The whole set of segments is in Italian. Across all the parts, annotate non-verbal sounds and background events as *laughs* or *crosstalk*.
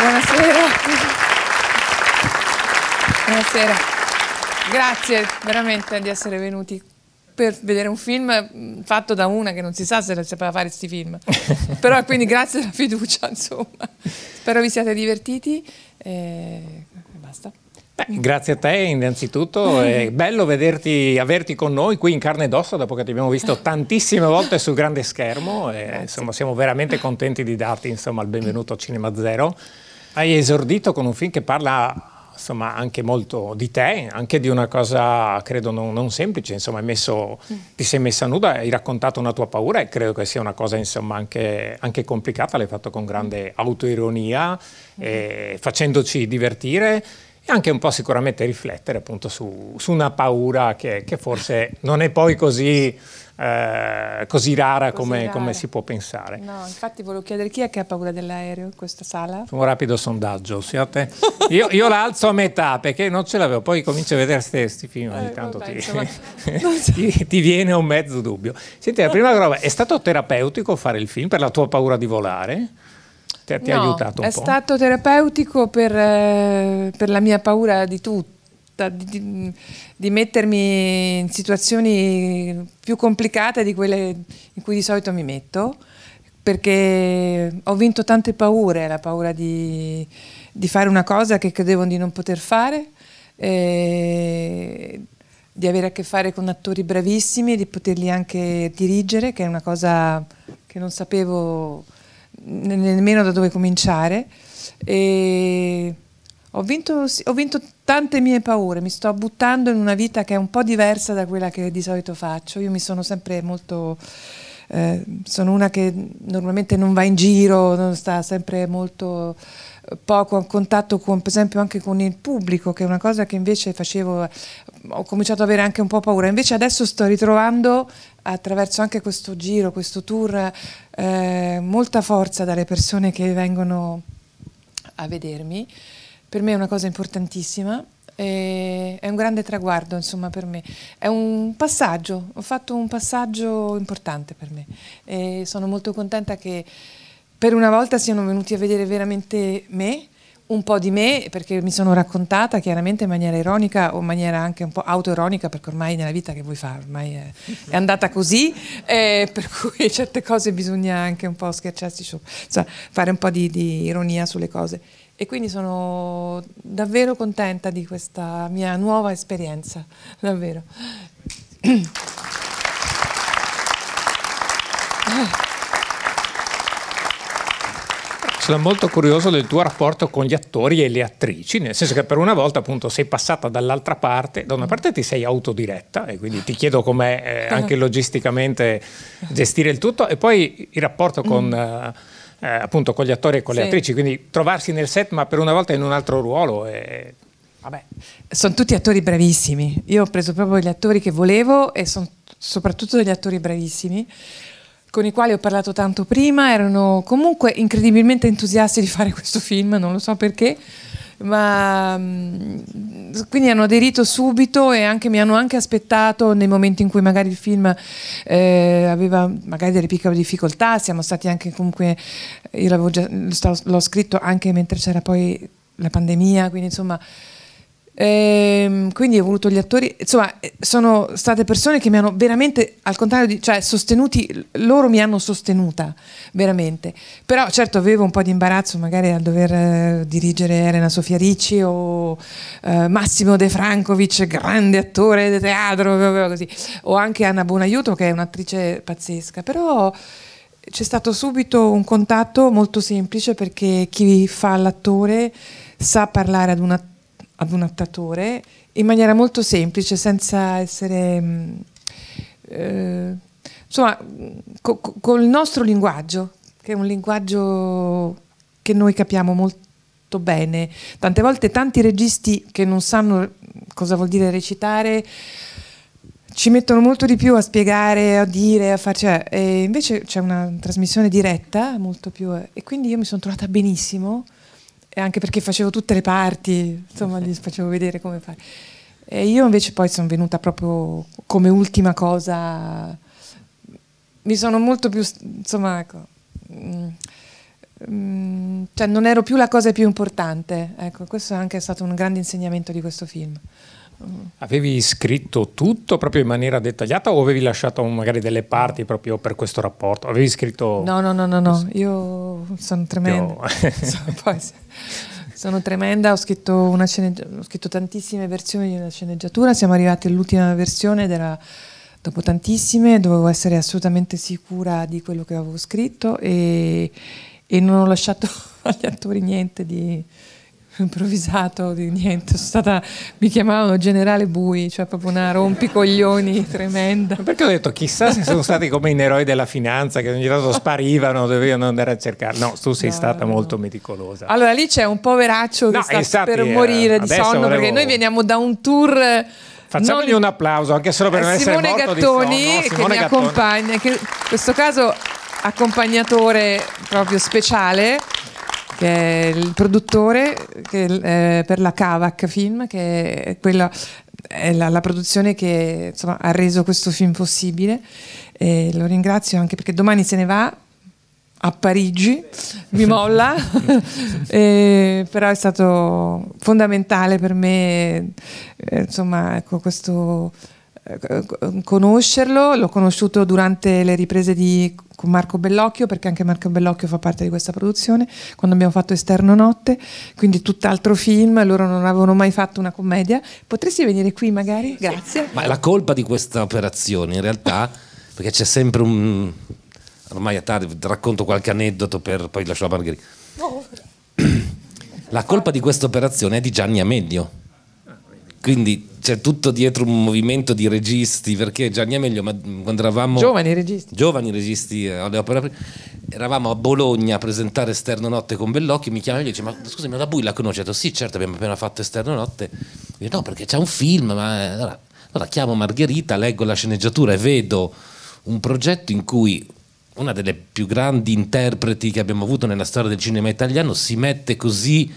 Buonasera. Buonasera. Grazie veramente di essere venuti per vedere un film mm, fatto da una che non si sa se sapeva fare questi film. *laughs* Però quindi grazie della fiducia, insomma. Spero vi siate divertiti e basta. Beh, grazie a te innanzitutto, è *laughs* bello vederti, averti con noi qui in carne ed ossa dopo che ti abbiamo visto *laughs* tantissime volte sul grande schermo e, insomma siamo veramente contenti di darti insomma, il benvenuto a Cinema Zero. Hai esordito con un film che parla insomma anche molto di te, anche di una cosa credo non, non semplice, insomma messo, mm. ti sei messa nuda, hai raccontato una tua paura e credo che sia una cosa insomma anche, anche complicata, l'hai fatto con grande mm. autoironia, mm. eh, facendoci divertire e anche un po' sicuramente riflettere appunto su, su una paura che, che forse non è poi così eh, così rara così come, rara. come si può pensare. No, infatti volevo chiedere chi è che ha paura dell'aereo in questa sala? Un rapido sondaggio, siate... io, io l'alzo a metà perché non ce l'avevo, poi cominci a vedere questi film, ogni eh, tanto vabbè, ti, *laughs* so. ti, ti, viene un mezzo dubbio. Senti, la prima roba, è stato terapeutico fare il film per la tua paura di volare? Ti, ti no, ha aiutato un è po'? È stato terapeutico per, eh, per la mia paura di tutto da, di, di, mettermi in situazioni più complicate di quelle in cui di solito mi metto, perché ho vinto tante paure, la paura di, di fare una cosa che credevo di non poter fare, eh, di avere a che fare con attori bravissimi e di poterli anche dirigere, che è una cosa che non sapevo nemmeno da dove cominciare. E ho vinto, ho vinto tante mie paure, mi sto buttando in una vita che è un po' diversa da quella che di solito faccio. Io mi sono sempre molto... Eh, sono una che normalmente non va in giro, non sta sempre molto eh, poco a contatto con, per esempio anche con il pubblico, che è una cosa che invece facevo, ho cominciato ad avere anche un po' paura. Invece adesso sto ritrovando attraverso anche questo giro, questo tour, eh, molta forza dalle persone che vengono a vedermi per me è una cosa importantissima è un grande traguardo insomma per me, è un passaggio, ho fatto un passaggio importante per me e sono molto contenta che per una volta siano venuti a vedere veramente me, un po' di me perché mi sono raccontata chiaramente in maniera ironica o in maniera anche un po' autoironica perché ormai nella vita che vuoi fare, ormai è, è andata così eh, per cui *laughs* certe cose bisogna anche un po' scherzarsi, cioè, fare un po' di, di ironia sulle cose e quindi sono davvero contenta di questa mia nuova esperienza, davvero. *clears throat* Ah. Sono molto curioso del tuo rapporto con gli attori e le attrici, nel senso che per una volta appunto sei passata dall'altra parte, da una parte ti sei autodiretta e quindi ti chiedo com'è eh, anche *laughs* logisticamente gestire il tutto e poi il rapporto con... Mm. Eh, eh, appunto con gli attori e con le attrici, quindi trovarsi nel set ma per una volta in un altro ruolo. E... Vabbè. Sono tutti attori bravissimi, io ho preso proprio gli attori che volevo e sono soprattutto degli attori bravissimi con i quali ho parlato tanto prima, erano comunque incredibilmente entusiasti di fare questo film, non lo so perché, ma mm, quindi hanno aderito subito e anche, mi hanno anche aspettato nei momenti in cui magari il film eh, aveva magari delle piccole difficoltà, siamo stati anche comunque, io l'ho scritto anche mentre c'era poi la pandemia, quindi insomma Ehm, quindi ho voluto gli attori, insomma, eh, sono state persone che mi hanno veramente, al contrario di, cioè, sostenuti, loro mi hanno sostenuta, veramente. Però certo avevo un po' di imbarazzo magari al dover eh, dirigere Elena Sofia Ricci o eh, Massimo De Francovic, grande attore di teatro, così. o anche Anna Buonaiuto che è un'attrice pazzesca, però c'è stato subito un contatto molto semplice perché chi fa l'attore sa parlare ad un, attore ad un attatore in maniera molto semplice, senza essere... Mm, eh, insomma, co- co- col nostro linguaggio, che è un linguaggio che noi capiamo molto bene. Tante volte tanti registi che non sanno cosa vuol dire recitare ci mettono molto di più a spiegare, a dire, a far, cioè, invece c'è una trasmissione diretta molto più e quindi io mi sono trovata benissimo e anche perché facevo tutte le parti, insomma gli facevo vedere come fare. E io invece poi sono venuta proprio come ultima cosa, mi sono molto più, insomma, ecco, mm, cioè non ero più la cosa più importante, ecco, questo è anche stato un grande insegnamento di questo film. Avevi scritto tutto proprio in maniera dettagliata o avevi lasciato magari delle parti proprio per questo rapporto? Avevi scritto... No, no, no, no, no. io sono tremenda. *laughs* sono, sono tremenda, ho scritto, una sceneggi- ho scritto tantissime versioni di una sceneggiatura, siamo arrivati all'ultima versione ed era dopo tantissime, dovevo essere assolutamente sicura di quello che avevo scritto e, e non ho lasciato *laughs* agli attori niente di improvvisato di niente, stata, mi chiamavano generale Bui, cioè proprio una rompicoglioni *laughs* tremenda. Perché ho detto chissà se sono stati come in eroi della finanza che ogni tanto sparivano, dovevano andare a cercare. No, tu sei no, stata no. molto meticolosa. Allora lì c'è un poveraccio che no, sta per eh, morire eh, di sonno volevo... perché noi veniamo da un tour eh, Facciamogli non... un applauso anche solo per eh, non essere Simone morto Gattoni, di sonno. Simone che mi Gattoni. accompagna, che in questo caso accompagnatore proprio speciale che è il produttore che, eh, per la Kavak Film, che è, quella, è la, la, produzione che insomma, ha reso questo film possibile. E lo ringrazio anche perché domani se ne va a Parigi, mi molla, *laughs* e, però è stato fondamentale per me eh, insomma, ecco, questo eh, conoscerlo, l'ho conosciuto durante le riprese di, con Marco Bellocchio, perché anche Marco Bellocchio fa parte di questa produzione, quando abbiamo fatto Esterno Notte, quindi tutt'altro film, loro non avevano mai fatto una commedia. Potresti venire qui magari? Grazie. Ma è la colpa di questa operazione in realtà, *laughs* perché c'è sempre un... ormai a tardi racconto qualche aneddoto per poi lascio la Margherita. Oh. *clears throat* La colpa di questa operazione è di Gianni Amedio quindi c'è tutto dietro un movimento di registi, perché Gianni Amelio, ma quando eravamo... Giovani registi. Giovani registi eh, eravamo a Bologna a presentare Esterno Notte con Bellocchi, mi chiama e gli dice, ma scusami, la Bui la conosce? Ho detto, sì, certo, abbiamo appena fatto Esterno Notte. Dice, no, perché c'è un film, ma... Eh, allora, allora chiamo Margherita, leggo la sceneggiatura e vedo un progetto in cui una delle più grandi interpreti che abbiamo avuto nella storia del cinema italiano si mette così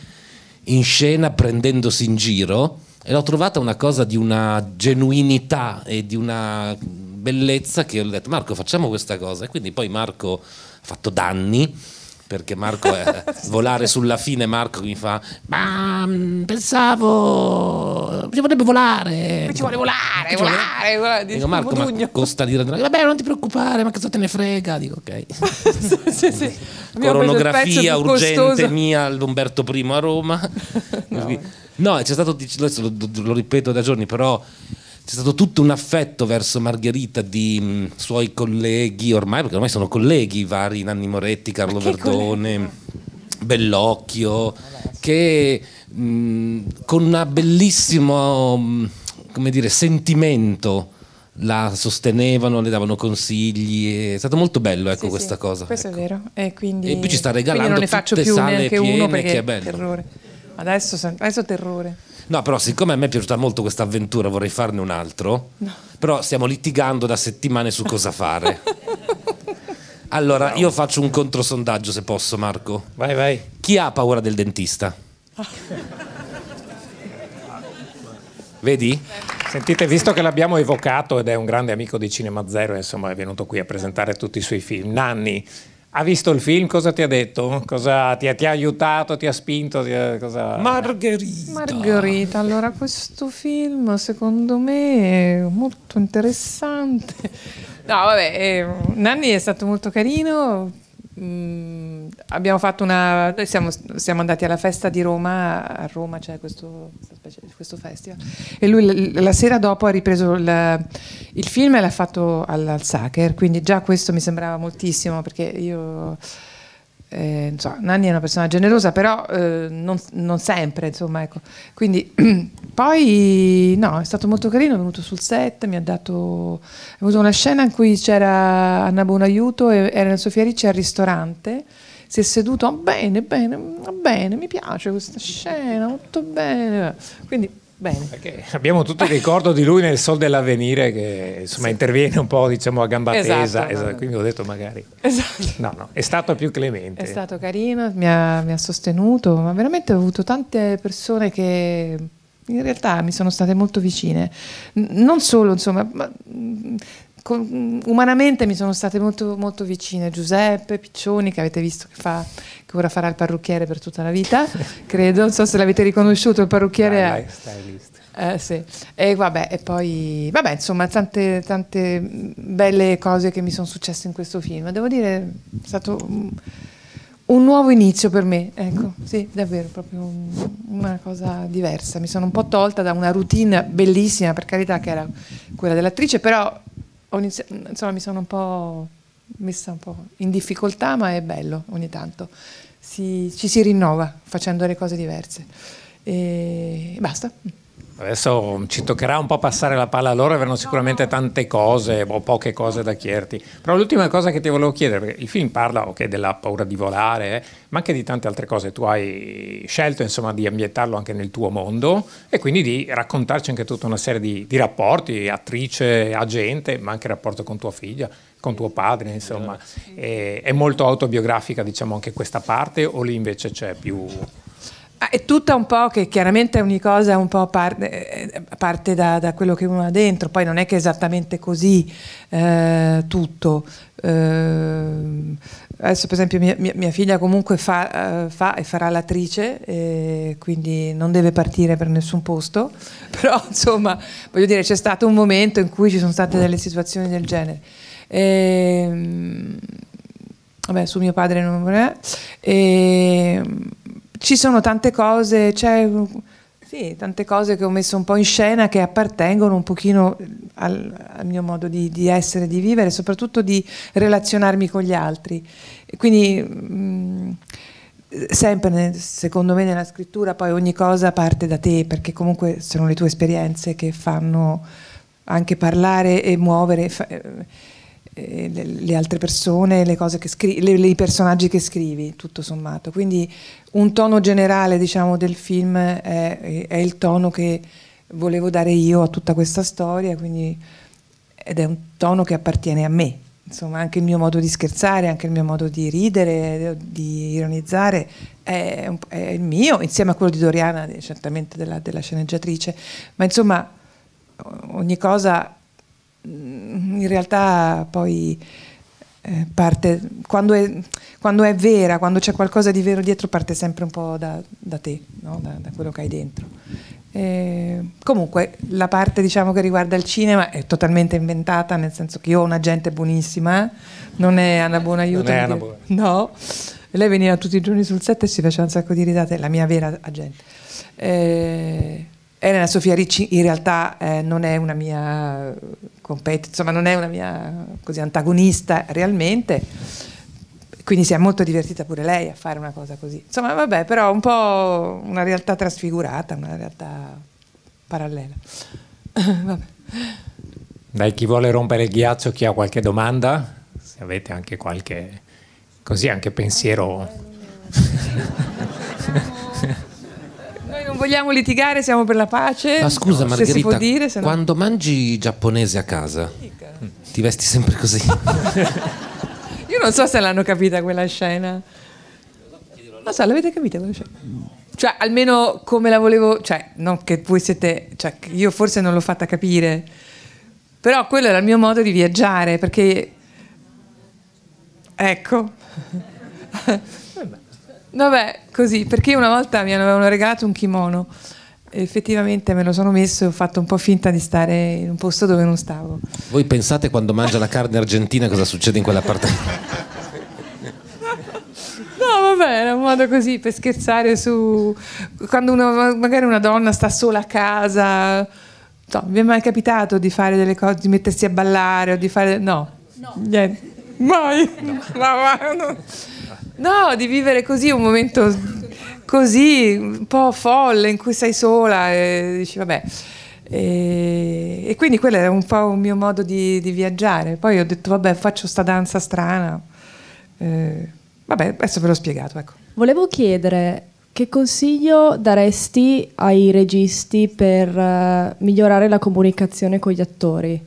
in scena prendendosi in giro e l'ho trovata una cosa di una genuinità e di una bellezza che ho detto Marco facciamo questa cosa e quindi poi Marco ha fatto danni perché Marco è, *laughs* volare sulla fine Marco mi fa ma mm, pensavo ci vorrebbe volare ci vuole volare ci volare, volare, volare dico Marco ma costa dire vabbè non ti preoccupare ma cosa te ne frega dico ok *laughs* sì, sì. coronografia urgente mia all'Umberto I a Roma *laughs* no, no c'è stato lo, lo ripeto da giorni però c'è stato tutto un affetto verso Margherita di mh, mm, suoi colleghi ormai, perché ormai sono colleghi vari, Nanni Moretti, Carlo Verdone, collega? Bellocchio, Adesso. che mh, mm, con un bellissimo mm, come dire, sentimento la sostenevano, le davano consigli, è stato molto bello ecco, sì, questa sì, cosa. Questo ecco. è vero. E, quindi, e poi ci sta regalando tutte sale piene, che è bello. Terrore. Adesso, adesso terrore. No, però siccome a me è piaciuta molto questa avventura, vorrei farne un altro. No. Però stiamo litigando da settimane su cosa fare. allora, io faccio un controsondaggio se posso, Marco. Vai, vai. Chi ha paura del dentista? Vedi? Sentite, visto che l'abbiamo evocato ed è un grande amico di Cinema Zero, insomma, è venuto qui a presentare tutti i suoi film. Nanni, ha visto il film? Cosa ti ha detto? Cosa ti, ti ha aiutato? Ti ha spinto? Ti cosa... Margherita. Margherita, allora questo film secondo me è molto interessante. No, vabbè, eh, Nanni è stato molto carino, Mm, abbiamo fatto una. Noi siamo, siamo, andati alla festa di Roma, a Roma c'è questo, questo festival, e lui la, la sera dopo ha ripreso il, il film e l'ha fatto al, al Sacher, quindi già questo mi sembrava moltissimo perché io eh, insomma, Nanni è una persona generosa, però eh, non, non, sempre, insomma, ecco. Quindi *clears throat* poi no, è stato molto carino, è venuto sul set, mi ha dato è avuto una scena in cui c'era Anna Buonaiuto e era Sofia Ricci al ristorante. Si è seduto oh, bene, bene, bene, mi piace questa scena, molto bene. Quindi Bene. abbiamo tutto il ricordo di lui nel Sol dell'Avvenire che insomma, sì. interviene un po' diciamo, a gamba esatto, tesa, esatto. quindi ho detto magari... Esatto. No, no, è stato più clemente. È stato carino, mi ha, mi ha sostenuto, ma veramente ho avuto tante persone che in realtà mi sono state molto vicine, non solo insomma, ma umanamente mi sono state molto, molto vicine Giuseppe Piccioni che avete visto che, fa, che ora farà il parrucchiere per tutta la vita *laughs* credo, non so se l'avete riconosciuto il parrucchiere eh, sì. e, vabbè, e poi vabbè, insomma tante, tante belle cose che mi sono successe in questo film devo dire è stato un nuovo inizio per me, ecco, sì, davvero, proprio una cosa diversa. Mi sono un po' tolta da una routine bellissima, per carità, che era quella dell'attrice, però iniziato, insomma, mi sono un po' messa un po' in difficoltà, ma è bello ogni tanto. Si, ci si rinnova facendo le cose diverse. E basta. Adesso mm, ci toccherà un po' passare la palla a loro avranno sicuramente tante cose o poche cose da chiederti. Però l'ultima cosa che ti volevo chiedere, perché il film parla okay, della paura di volare, eh, ma anche di tante altre cose. Tu hai scelto insomma, di ambientarlo anche nel tuo mondo e quindi di raccontarci anche tutta una serie di, di rapporti, attrice, agente, ma anche il rapporto con tua figlia con tuo padre, insomma. E, esatto. eh, è molto autobiografica, diciamo, anche questa parte o lì invece c'è più... Ah, è tutta un po' che chiaramente ogni cosa un po' parte, eh, eh, parte da, da, quello che uno ha dentro, poi non è che è esattamente così eh, tutto. Eh, adesso per esempio mia, mia figlia comunque fa, eh, fa, e farà l'attrice, eh, quindi non deve partire per nessun posto, *laughs* però insomma voglio dire c'è stato un momento in cui ci sono state delle situazioni del genere. E, ehm, vabbè, su mio padre non è. E, ehm, ci sono tante cose, c'è sì, tante cose che ho messo un po' in scena che appartengono un pochino eh, al, al mio modo di, di, essere, di vivere, soprattutto di relazionarmi con gli altri. quindi mh, mm, sempre, secondo me, nella scrittura poi ogni cosa parte da te, perché comunque sono le tue esperienze che fanno anche parlare e muovere. E eh, eh, le, le, altre persone, le cose che scrivi, le, le, i personaggi che scrivi, tutto sommato. Quindi un tono generale diciamo, del film è, è, il tono che volevo dare io a tutta questa storia, quindi, ed è un tono che appartiene a me. Insomma, anche il mio modo di scherzare, anche il mio modo di ridere, di ironizzare è, è il mio, insieme a quello di Doriana, certamente della, della sceneggiatrice, ma insomma ogni cosa Mm, in realtà poi eh, parte, quando è, quando è, vera, quando c'è qualcosa di vero dietro, parte sempre un po' da, da te, no? da, da, quello che hai dentro. E, comunque la parte diciamo, che riguarda il cinema è totalmente inventata, nel senso che io ho una gente buonissima, non è Anna Buonaiuto. Non è Anna Buona. No, lei veniva tutti i giorni sul set e si faceva un sacco di ridate, la mia vera agente. Eh, Elena Sofia Ricci in realtà eh, non è una mia competitor, insomma non è una mia così, antagonista realmente, quindi si è molto divertita pure lei a fare una cosa così. Insomma vabbè, però un po' una realtà trasfigurata, una realtà parallela. *laughs* Dai, chi vuole rompere il ghiaccio, chi ha qualche domanda, se avete anche qualche, così anche pensiero... *laughs* *laughs* vogliamo litigare, siamo per la pace. Ma scusa, no, può dire, no... quando mangi giapponese a casa, Dica. ti vesti sempre così. Io non so se l'hanno capita quella scena. Non so, l'avete capita quella scena? Cioè, almeno come la volevo, cioè, non che voi siete, cioè, io forse non l'ho fatta capire. Però quello era il mio modo di viaggiare, perché ecco. Vabbè, così, perché una volta mi avevano regalato un kimono. Effettivamente me lo sono messo e ho fatto un po' finta di stare in un posto dove non stavo. Voi pensate quando mangia la carne argentina cosa succede in quell'appartamento? No, vabbè, era un modo così per scherzare su quando una, magari una donna sta sola a casa. No, vi è mai capitato di fare delle cose, di mettersi a ballare o di fare. No, no. niente. Mai. No. no, no. No, di vivere così un momento così, un po' folle, in cui sei sola e dici vabbè. E, e quindi quello era un po' un mio modo di, di, viaggiare. Poi ho detto vabbè faccio sta danza strana. Eh, vabbè, adesso ve l'ho spiegato. Ecco. Volevo chiedere che consiglio daresti ai registi per uh, migliorare la comunicazione con gli attori?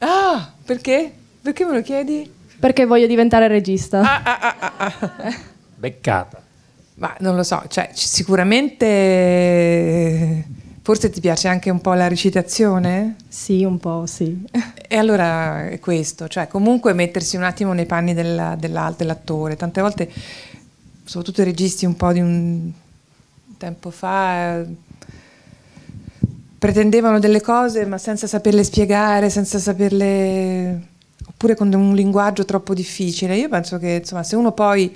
Ah, perché? Perché me lo chiedi? Perché voglio diventare regista. Ah, ah, ah, ah, ah. *laughs* Beccata. Ma non lo so, cioè, sicuramente forse ti piace anche un po' la recitazione? Sì, un po', sì. E allora è questo, cioè comunque mettersi un attimo nei panni della, della, dell'attore. Tante volte, soprattutto i registi un po' di un tempo fa, pretendevano delle cose ma senza saperle spiegare, senza saperle oppure con un linguaggio troppo difficile. Io penso che insomma, se uno poi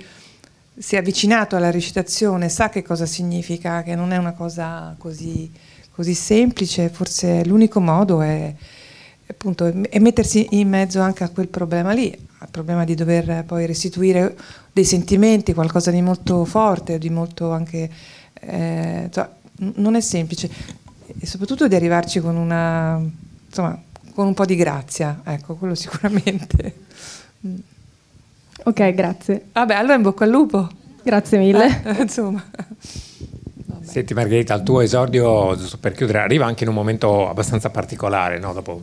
si è avvicinato alla recitazione, sa che cosa significa, che non è una cosa così, così semplice, forse l'unico modo è, appunto, è mettersi in mezzo anche a quel problema lì, al problema di dover poi restituire dei sentimenti, qualcosa di molto forte, di molto anche... Eh, non è semplice e soprattutto di arrivarci con una... Insomma, con un po' di grazia, ecco, quello sicuramente. Ok, grazie. Vabbè, allora in bocca al lupo. Grazie mille. *laughs* Eh, insomma. Senti Margherita, il tuo esordio, giusto per chiudere, arriva anche in un momento abbastanza particolare, no? Dopo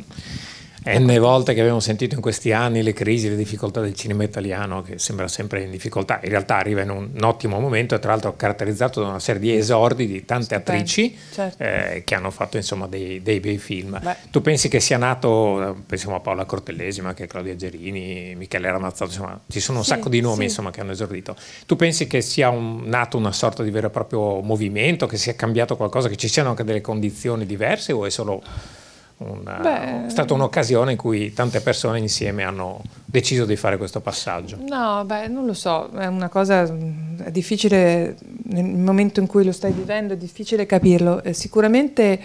Ecco. N volte che abbiamo sentito in questi anni le crisi, le difficoltà del cinema italiano che sembra sempre in difficoltà, in realtà arriva in un, un ottimo momento tra l'altro caratterizzato da una serie di esordi di tante attrici eh, certo. eh, che hanno fatto insomma dei, dei bei film. Beh. Tu pensi che sia nato, eh, pensiamo a Paola Cortellesi, ma anche Claudia Gerini, Michele Ramazzato, insomma ci sono un sì, sacco di nomi sì. insomma, che hanno esordito. Tu pensi che sia un, nato una sorta di vero e proprio movimento, che sia cambiato qualcosa, che ci siano anche delle condizioni diverse o è solo una, Beh, è stata un'occasione in cui tante persone insieme hanno deciso di fare questo passaggio. No, beh, non lo so, è una cosa è difficile, nel momento in cui lo stai vivendo è difficile capirlo. Eh, sicuramente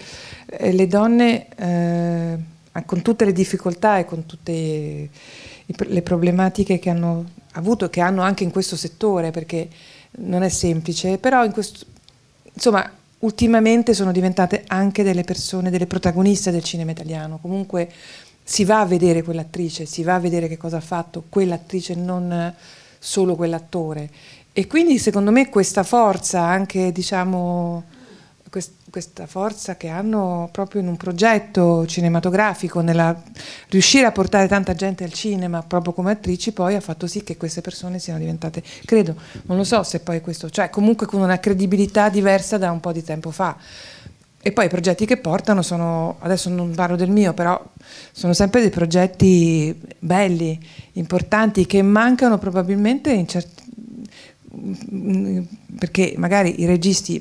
eh, le donne, eh, con tutte le difficoltà e con tutte le problematiche che hanno avuto, che hanno anche in questo settore, perché non è semplice, però in questo, insomma, ultimamente sono diventate anche delle persone, delle protagoniste del cinema italiano. Comunque si va a vedere quell'attrice, si va a vedere che cosa ha fatto quell'attrice, non solo quell'attore. E quindi secondo me questa forza anche, diciamo, quest questa forza che hanno proprio in un progetto cinematografico, nella riuscire a portare tanta gente al cinema proprio come attrici, poi ha fatto sì che queste persone siano diventate, credo, non lo so se poi questo, cioè comunque con una credibilità diversa da un po' di tempo fa. E poi i progetti che portano sono, adesso non parlo del mio, però sono sempre dei progetti belli, importanti, che mancano probabilmente in certi... perché magari i registi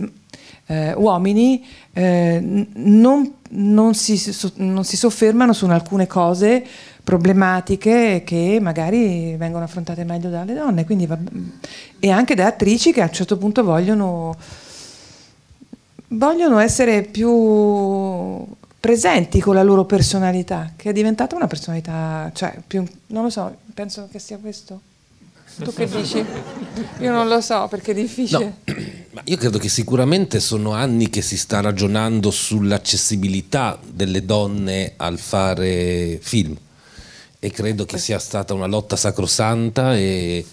eh, uomini eh, non, non, si, non, si, soffermano su alcune cose problematiche che magari vengono affrontate meglio dalle donne va, e anche da attrici che a un certo punto vogliono, vogliono essere più presenti con la loro personalità che è diventata una personalità cioè più, non lo so penso che sia questo tu che dici? Io non lo so perché è difficile. No. *clears throat* Ma io credo che sicuramente sono anni che si sta ragionando sull'accessibilità delle donne al fare film e credo che sia stata una lotta sacrosanta e,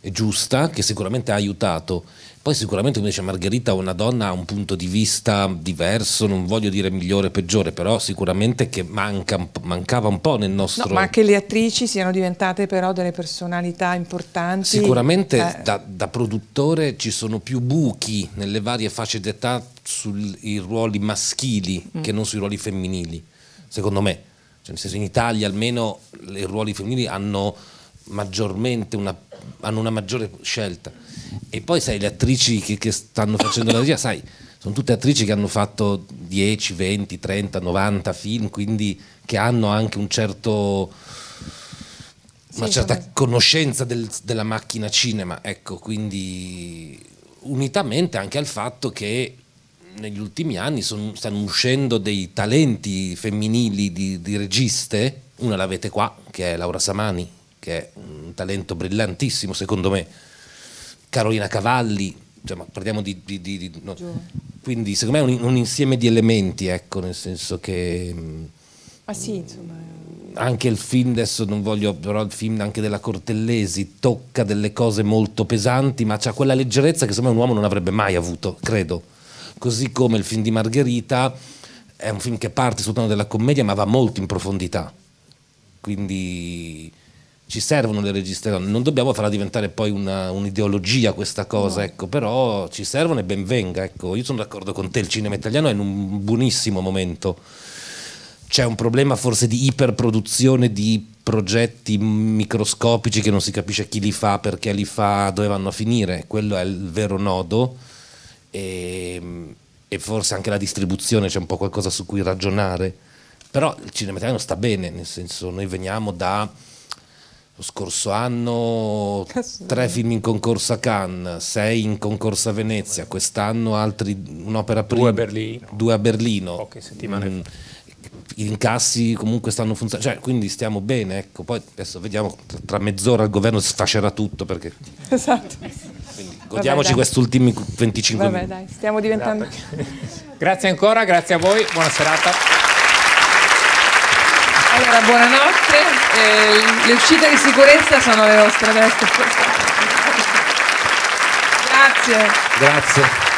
e giusta che sicuramente ha aiutato poi sicuramente, come dice Margherita, una donna ha un punto di vista diverso, non voglio dire migliore o peggiore, però sicuramente che manca, mancava un po' nel nostro... No, ma che le attrici siano diventate però delle personalità importanti. Sicuramente eh. da, da, produttore ci sono più buchi nelle varie fasce d'età sui ruoli maschili mm. che non sui ruoli femminili, secondo me. Cioè, nel senso, in Italia almeno i ruoli femminili hanno maggiormente una, hanno una maggiore scelta e poi sai, le attrici che, che stanno facendo la regia, sai, sono tutte attrici che hanno fatto 10, 20, 30, 90 film, quindi che hanno anche un certo, una sì, certa come... conoscenza del, della macchina cinema, ecco, quindi unitamente anche al fatto che negli ultimi anni son, stanno uscendo dei talenti femminili di, di registe, una l'avete qua, che è Laura Samani, che è un talento brillantissimo secondo me, Carolina Cavalli, insomma, parliamo di... di, di, di no. Quindi secondo me è un, un, insieme di elementi, ecco, nel senso che... Ma mm, ah, sì, insomma... Eh. Anche il film, adesso non voglio, però il film anche della Cortellesi tocca delle cose molto pesanti, ma c'ha quella leggerezza che secondo me un uomo non avrebbe mai avuto, credo. Così come il film di Margherita è un film che parte sul piano della commedia, ma va molto in profondità. Quindi ci servono le registrazioni, non dobbiamo farla diventare poi un'ideologia questa cosa, no. ecco, però ci servono e ben venga, ecco. io sono d'accordo con te, il cinema italiano è in un buonissimo momento, c'è un problema forse di iperproduzione di progetti microscopici che non si capisce chi li fa, perché li fa, dove vanno a finire, quello è il vero nodo e, ehm, e forse anche la distribuzione c'è un po' qualcosa su cui ragionare, però il cinema italiano sta bene, nel senso noi veniamo da lo scorso anno *laughs* tre film in concorso a Cannes, sei in concorso a Venezia, quest'anno altri un'opera prima, due a Berlino, due a Berlino. poche settimane mm, gli incassi comunque stanno funzionando, cioè, quindi stiamo bene, ecco. poi adesso vediamo, tra mezz'ora il governo sfascerà tutto perché... *laughs* Esatto. Quindi godiamoci questi ultimi 25 Vabbè, minuti. dai, stiamo diventando... Esatto. *laughs* grazie ancora, grazie a voi, buona serata. Allora, buonanotte eh, le uscite di sicurezza sono le nostre adesso. *laughs* Grazie. Grazie.